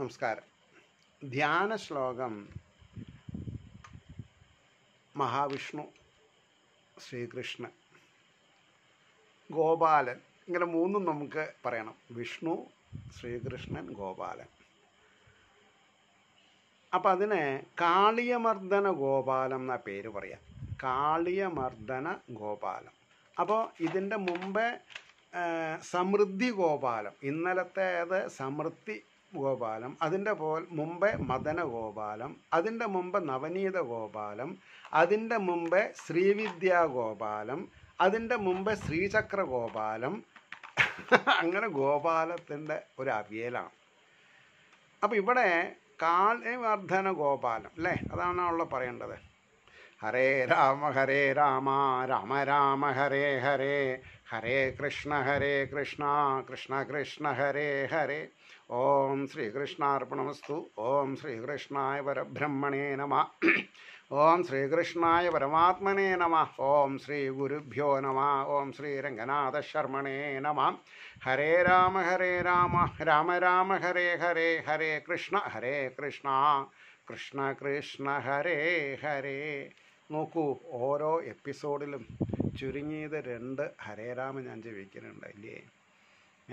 നമസ്കാരം ധ്യാന ശ്ലോകം മഹാവിഷ്ണു ശ്രീകൃഷ്ണൻ ഗോപാലൻ ഇങ്ങനെ മൂന്നും നമുക്ക് പറയണം വിഷ്ണു ശ്രീകൃഷ്ണൻ ഗോപാലൻ അപ്പം അതിന് കാളിയമർദ്ദന ഗോപാലം എന്ന പേര് പറയാം കാളിയമർദ്ദന ഗോപാലം അപ്പോൾ ഇതിൻ്റെ മുമ്പേ സമൃദ്ധി ഗോപാലം ഇന്നലത്തേത് സമൃദ്ധി ഗോപാലം അതിൻ്റെ പോൽ മുമ്പേ മദന ഗോപാലം അതിൻ്റെ മുമ്പ് നവനീത ഗോപാലം അതിൻ്റെ മുമ്പേ ശ്രീവിദ്യാ ഗോപാലം അതിൻ്റെ മുമ്പ് ശ്രീചക്ര ഗോപാലം അങ്ങനെ ഗോപാലത്തിൻ്റെ ഒരു അവിയലാണ് അപ്പോൾ ഇവിടെ കാളിവർദ്ധന ഗോപാലം അല്ലേ അതാണ് അവളെ പറയേണ്ടത് ഹരേ രാമ ഹരേ രാമ രാമ രാമ ഹരേ ഹരേ ഹരേ കൃഷ്ണ ഹരേ കൃഷ്ണ കൃഷ്ണ കൃഷ്ണ ഹരേ ഹരേ ഓം ശ്രീകൃഷ്ണാർപ്പണമസ്തു ഓം ശ്രീകൃഷ്ണായ പരബ്രഹ്മണേ നമ ഓം ശ്രീകൃഷ്ണായ പരമാത്മനേ നമ ഓം ശ്രീ ഗുരുഭ്യോ നമ ഓം ശ്രീ രംഗനാഥ നമ ഹരേ രാമ ഹരേ രാമ രാമ രാമ ഹരേ ഹരേ ഹരേ കൃഷ്ണ ഹരേ കൃഷ്ണ കൃഷ്ണ കൃഷ്ണ ഹരേ ഹരേ നോക്കൂ ഓരോ എപ്പിസോഡിലും ചുരുങ്ങിയത് രണ്ട് ഹരേ രാമ ഞാൻ ജപിക്കുന്നുണ്ട് ഇല്ലേ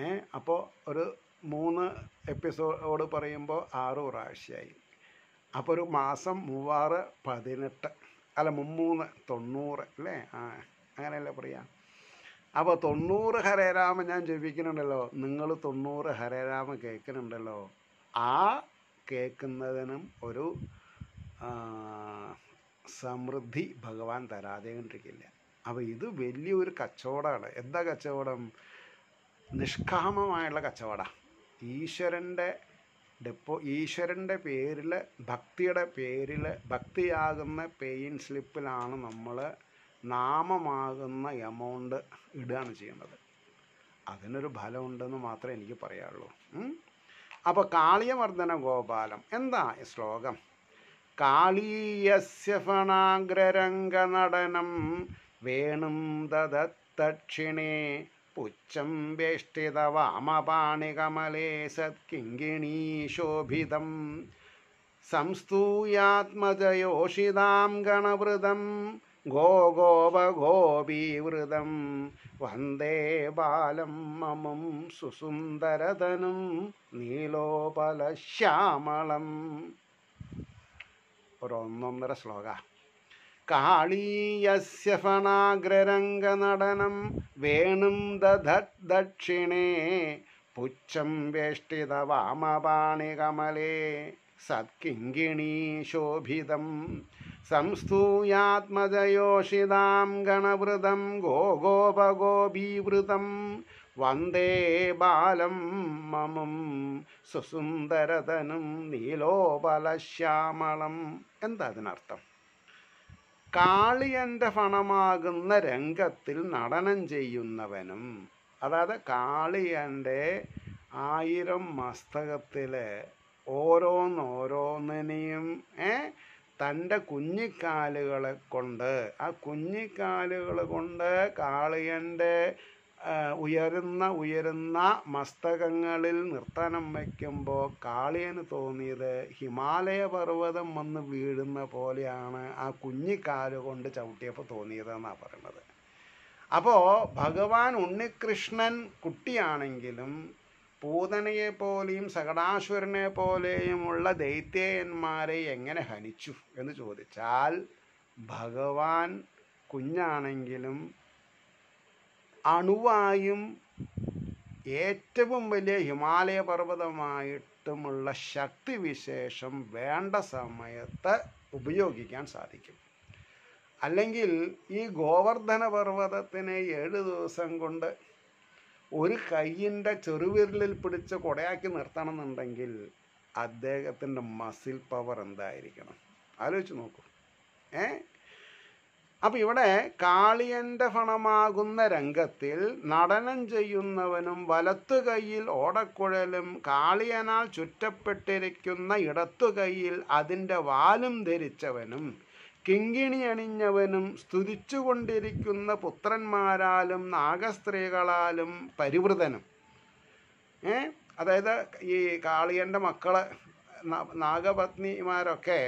ഏ അപ്പോൾ ഒരു മൂന്ന് എപ്പിസോഡ് പറയുമ്പോൾ ആറ് പ്രാവശ്യമായി അപ്പോൾ ഒരു മാസം മൂവാറ് പതിനെട്ട് അല്ല മുമ്മൂന്ന് തൊണ്ണൂറ് അല്ലേ ആ അങ്ങനെയല്ലേ പറയാം അപ്പോൾ തൊണ്ണൂറ് ഹരേരാമ ഞാൻ ജപിക്കുന്നുണ്ടല്ലോ നിങ്ങൾ തൊണ്ണൂറ് ഹരേരാമ കേൾക്കുന്നുണ്ടല്ലോ ആ കേൾക്കുന്നതിനും ഒരു സമൃദ്ധി ഭഗവാൻ തരാതെ കണ്ടിരിക്കില്ല അപ്പോൾ ഇത് വലിയൊരു കച്ചവടമാണ് എന്താ കച്ചവടം നിഷ്കാമമായുള്ള കച്ചവടം ഈശ്വരൻ്റെ ഡെപ്പോ ഈശ്വരൻ്റെ പേരിൽ ഭക്തിയുടെ പേരിൽ ഭക്തിയാകുന്ന പേയിൻ സ്ലിപ്പിലാണ് നമ്മൾ നാമമാകുന്ന എമൗണ്ട് ഇടുകയാണ് ചെയ്യേണ്ടത് അതിനൊരു ഫലമുണ്ടെന്ന് മാത്രമേ എനിക്ക് പറയാറുള്ളൂ അപ്പോൾ കാളിയമർദ്ദന ഗോപാലം എന്താ ശ്ലോകം കാളീയസ്യഫണാഗ്രരംഗനടനം വേണും ദദത്തക്ഷിണേ വേണം പുച്ഛം വേഷ്ടിത വാമപാണികമലേ സത്കിങ്കിണീ സംസ്തൂയാത്മജയോഷിതാം ഗണവൃതം ഗോഗോപഗോപീവൃതം വന്ദേ ബാലം മമം സുസുന്ദരതനും നീലോപലശ്യാമളം ഒരൊന്നൊന്നര ശ്ലോക കാളീയസ്യ ഫണാഗ്രരംഗനടനം വേണും ദക്ഷിണേ പുച്ഛം വേഷ്ടിത വാമപാണികമലേ സത്കിങ്കിണീ ശോഭിതം സംസ്തൂയാത്മജയോഷിതാം ഗണവൃതം ഗോഗോപഗോപീവൃതം വന്ദേ ബാലം മമം സുസുന്ദരതനും നീലോപലശ്യാമളം എന്താ അതിനർത്ഥം കാളിയൻ്റെ ഫണമാകുന്ന രംഗത്തിൽ നടനം ചെയ്യുന്നവനും അതായത് കാളിയൻ്റെ ആയിരം മസ്തകത്തില് ഓരോന്നോരോന്നിനെയും ഏ തൻ്റെ കുഞ്ഞിക്കാലുകളെ കൊണ്ട് ആ കുഞ്ഞിക്കാലുകൾ കൊണ്ട് കാളിയൻ്റെ ഉയരുന്ന ഉയരുന്ന മസ്തകങ്ങളിൽ നിർത്തനം വയ്ക്കുമ്പോൾ കാളിയന് തോന്നിയത് ഹിമാലയ പർവ്വതം വന്ന് വീഴുന്ന പോലെയാണ് ആ കുഞ്ഞിക്കാല് കൊണ്ട് ചവിട്ടിയപ്പോൾ തോന്നിയതെന്നാണ് പറയുന്നത് അപ്പോൾ ഭഗവാൻ ഉണ്ണികൃഷ്ണൻ കുട്ടിയാണെങ്കിലും പൂതനയെ പോലെയും സകടാശ്വരനെ പോലെയുമുള്ള ദൈത്യന്മാരെ എങ്ങനെ ഹനിച്ചു എന്ന് ചോദിച്ചാൽ ഭഗവാൻ കുഞ്ഞാണെങ്കിലും അണുവായും ഏറ്റവും വലിയ ഹിമാലയ പർവ്വതമായിട്ടുമുള്ള ശക്തിവിശേഷം വേണ്ട സമയത്ത് ഉപയോഗിക്കാൻ സാധിക്കും അല്ലെങ്കിൽ ഈ ഗോവർദ്ധന പർവ്വതത്തിന് ഏഴ് ദിവസം കൊണ്ട് ഒരു കയ്യിൻ്റെ ചെറുവിരലിൽ പിടിച്ച് കൊടയാക്കി നിർത്തണം എന്നുണ്ടെങ്കിൽ അദ്ദേഹത്തിൻ്റെ മസിൽ പവർ എന്തായിരിക്കണം ആലോചിച്ച് നോക്കൂ ഏഹ് അപ്പം ഇവിടെ കാളിയൻ്റെ ഫണമാകുന്ന രംഗത്തിൽ നടനം ചെയ്യുന്നവനും വലത്തു കൈയിൽ ഓടക്കുഴലും കാളിയനാൽ ചുറ്റപ്പെട്ടിരിക്കുന്ന ഇടത്തു കൈയിൽ അതിൻ്റെ വാലും ധരിച്ചവനും കിങ്കിണി അണിഞ്ഞവനും സ്തുതിച്ചുകൊണ്ടിരിക്കുന്ന പുത്രന്മാരാലും നാഗസ്ത്രീകളാലും പരിവൃതനും ഏ അതായത് ഈ കാളിയൻ്റെ മക്കളെ നാഗപത്നിമാരൊക്കെ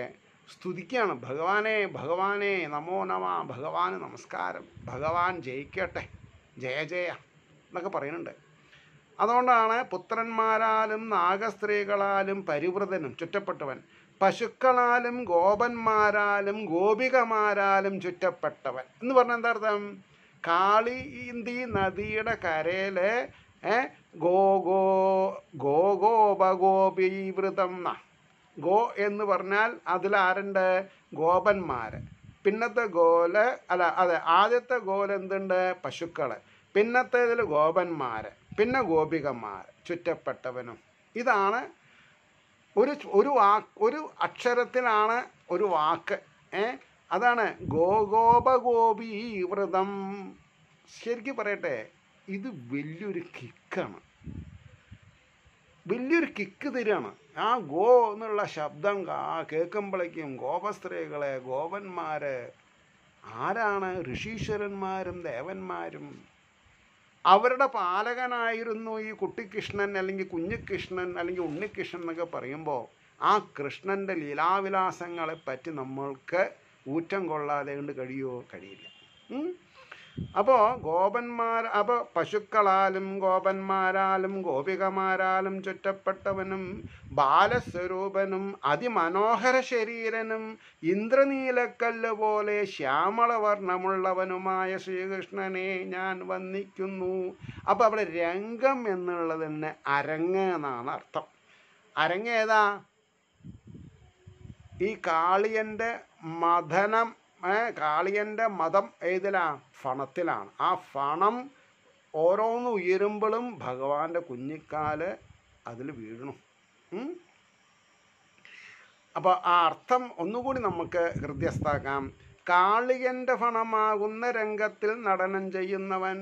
സ്തുതിക്കുകയാണ് ഭഗവാനെ ഭഗവാനെ നമോ നമ ഭഗവാന് നമസ്കാരം ഭഗവാൻ ജയിക്കട്ടെ ജയ ജയ എന്നൊക്കെ പറയുന്നുണ്ട് അതുകൊണ്ടാണ് പുത്രന്മാരാലും നാഗസ്ത്രീകളാലും പരിവൃതനും ചുറ്റപ്പെട്ടവൻ പശുക്കളാലും ഗോപന്മാരാലും ഗോപികമാരാലും ചുറ്റപ്പെട്ടവൻ എന്ന് പറഞ്ഞാൽ എന്താ അർത്ഥം കാളിന്തി നദിയുടെ കരയിൽ ഗോ ഗോഗോപഗോപീവൃതം എന്നാണ് ഗോ എന്ന് പറഞ്ഞാൽ അതിൽ ആരുണ്ട് ഗോപന്മാർ പിന്നത്തെ ഗോല് അല്ല അതെ ആദ്യത്തെ ഗോൽ എന്തുണ്ട് പശുക്കൾ പിന്നത്തേതിൽ ഗോപന്മാർ പിന്നെ ഗോപികന്മാർ ചുറ്റപ്പെട്ടവനും ഇതാണ് ഒരു ഒരു വാക്ക് ഒരു അക്ഷരത്തിലാണ് ഒരു വാക്ക് ഏ അതാണ് ഗോഗോപഗോപി വ്രതം ശരിക്കും പറയട്ടെ ഇത് വലിയൊരു കിക്കാണ് വലിയൊരു കിക്ക് തരികയാണ് ആ ഗോ എന്നുള്ള ശബ്ദം കേൾക്കുമ്പോഴേക്കും ഗോപസ്ത്രീകളെ ഗോപന്മാര് ആരാണ് ഋഷീശ്വരന്മാരും ദേവന്മാരും അവരുടെ പാലകനായിരുന്നു ഈ കുട്ടിക്കൃഷ്ണൻ അല്ലെങ്കിൽ കുഞ്ഞിക്കൃഷ്ണൻ അല്ലെങ്കിൽ ഉണ്ണിക്കൃഷ്ണൻ എന്നൊക്കെ പറയുമ്പോൾ ആ കൃഷ്ണൻ്റെ ലീലാവിലാസങ്ങളെപ്പറ്റി നമ്മൾക്ക് ഊറ്റം കൊള്ളാതെ കൊണ്ട് കഴിയുമോ കഴിയില്ല അപ്പോൾ ഗോപന്മാർ അപ്പോൾ പശുക്കളാലും ഗോപന്മാരാലും ഗോപികമാരാലും ചുറ്റപ്പെട്ടവനും ബാലസ്വരൂപനും അതിമനോഹര ശരീരനും ഇന്ദ്രനീലക്കല്ല് പോലെ ശ്യാമളവർണ്ണമുള്ളവനുമായ ശ്രീകൃഷ്ണനെ ഞാൻ വന്ദിക്കുന്നു അപ്പോൾ അവിടെ രംഗം എന്നുള്ളത് തന്നെ അരങ്ങ് എന്നാണ് അർത്ഥം അരങ്ങ് ഏതാ ഈ കാളിയൻ്റെ മഥനം കാളിയൻ്റെ മതം ഏതിലാ ഫണത്തിലാണ് ആ ഫണം ഓരോന്ന് ഉയരുമ്പോഴും ഭഗവാന്റെ കുഞ്ഞിക്കാല് അതിൽ വീഴണം അപ്പോൾ ആ അർത്ഥം ഒന്നുകൂടി നമുക്ക് ഹൃദ്യസ്ഥാക്കാം കാളികൻ്റെ ഫണമാകുന്ന രംഗത്തിൽ നടനം ചെയ്യുന്നവൻ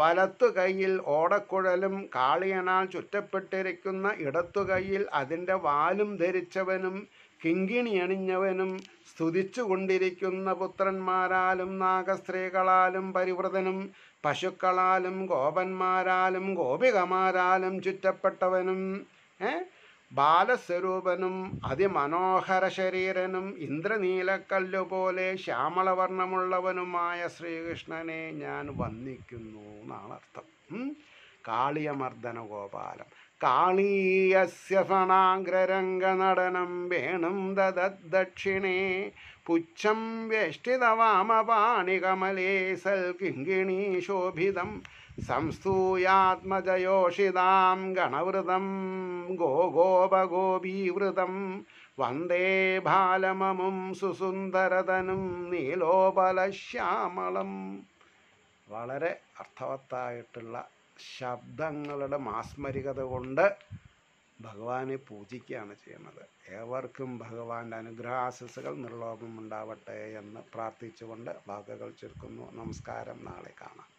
വലത്തു കൈയിൽ ഓടക്കുഴലും കാളിയനാൽ ചുറ്റപ്പെട്ടിരിക്കുന്ന ഇടത്തു കൈയിൽ അതിൻ്റെ വാലും ധരിച്ചവനും കിങ്കിണി അണിഞ്ഞവനും സ്തുതിച്ചുകൊണ്ടിരിക്കുന്ന പുത്രന്മാരാലും നാഗസ്ത്രീകളാലും പരിവൃതനും പശുക്കളാലും ഗോപന്മാരാലും ഗോപികമാരാലും ചുറ്റപ്പെട്ടവനും ഏ ബാലസ്വരൂപനും അതിമനോഹര ശരീരനും ഇന്ദ്രനീലക്കല്ലുപോലെ ശ്യാമളവർണ്ണമുള്ളവനുമായ ശ്രീകൃഷ്ണനെ ഞാൻ വന്ദിക്കുന്നു എന്നാണ് അർത്ഥം കാളിയമർദ്ദന ഗോപാലം കാളീയസ്യ സണാഗ്രരംഗനടനം വേണം ദദദ്ദക്ഷിണേ പുച്ഛം വേഷ്ടിതവാമപാണികമലേ സൽകിങ്കിണീ ശോഭിതം സംസ്തൂയാത്മജയോഷിതാം ഗണവൃതം ഗോഗോപഗോപീവൃതം വന്ദേ ബാലമമും സുസുന്ദരതനും നീലോപലശ്യാമളം വളരെ അർത്ഥവത്തായിട്ടുള്ള ശബ്ദങ്ങളുടെ മാസ്മരികത കൊണ്ട് ഭഗവാനെ പൂജിക്കുകയാണ് ചെയ്യുന്നത് ഏവർക്കും ഭഗവാന്റെ അനുഗ്രഹാശസ്സുകൾ നിർലോകമുണ്ടാവട്ടെ എന്ന് പ്രാർത്ഥിച്ചുകൊണ്ട് വാക്കുകൾ ചുരുക്കുന്നു നമസ്കാരം നാളെ കാണാം